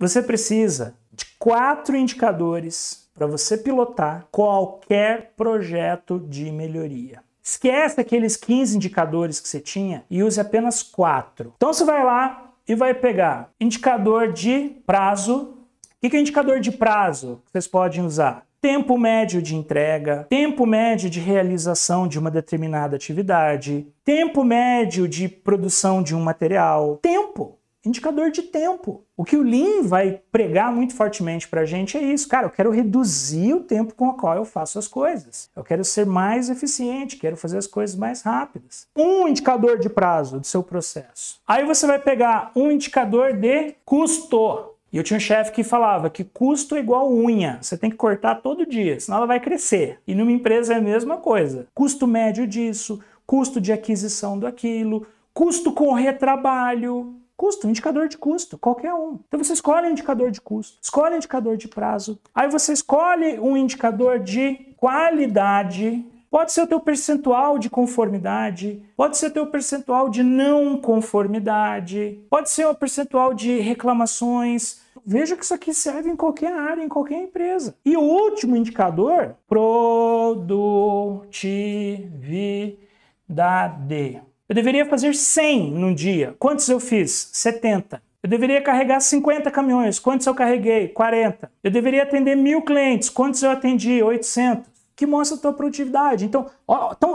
Você precisa de quatro indicadores para você pilotar qualquer projeto de melhoria. Esquece aqueles 15 indicadores que você tinha e use apenas quatro. Então você vai lá e vai pegar indicador de prazo. O que é indicador de prazo que vocês podem usar? Tempo médio de entrega, tempo médio de realização de uma determinada atividade, tempo médio de produção de um material, tempo indicador de tempo. O que o Lean vai pregar muito fortemente para a gente é isso. Cara, eu quero reduzir o tempo com o qual eu faço as coisas. Eu quero ser mais eficiente, quero fazer as coisas mais rápidas. Um indicador de prazo do seu processo. Aí você vai pegar um indicador de custo. E eu tinha um chefe que falava que custo é igual unha, você tem que cortar todo dia, senão ela vai crescer. E numa empresa é a mesma coisa. Custo médio disso, custo de aquisição daquilo, custo com retrabalho, Custo, indicador de custo, qualquer um. Então você escolhe um indicador de custo, escolhe um indicador de prazo, aí você escolhe um indicador de qualidade Pode ser o teu percentual de conformidade, pode ser o teu percentual de não conformidade, pode ser o percentual de reclamações. Veja que isso aqui serve em qualquer área, em qualquer empresa. E o último indicador, produtividade. Eu deveria fazer 100 num dia. Quantos eu fiz? 70. Eu deveria carregar 50 caminhões. Quantos eu carreguei? 40. Eu deveria atender mil clientes. Quantos eu atendi? 800. Que mostra a tua produtividade. Então,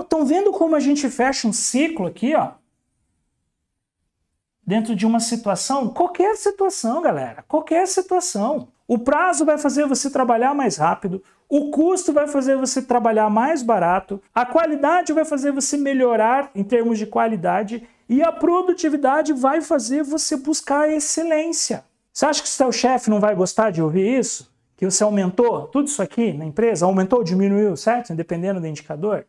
estão vendo como a gente fecha um ciclo aqui, ó? Dentro de uma situação, qualquer situação, galera, qualquer situação. O prazo vai fazer você trabalhar mais rápido, o custo vai fazer você trabalhar mais barato, a qualidade vai fazer você melhorar em termos de qualidade e a produtividade vai fazer você buscar a excelência. Você acha que o seu chefe não vai gostar de ouvir isso? Que você aumentou tudo isso aqui na empresa? Aumentou, ou diminuiu, certo? Dependendo do indicador.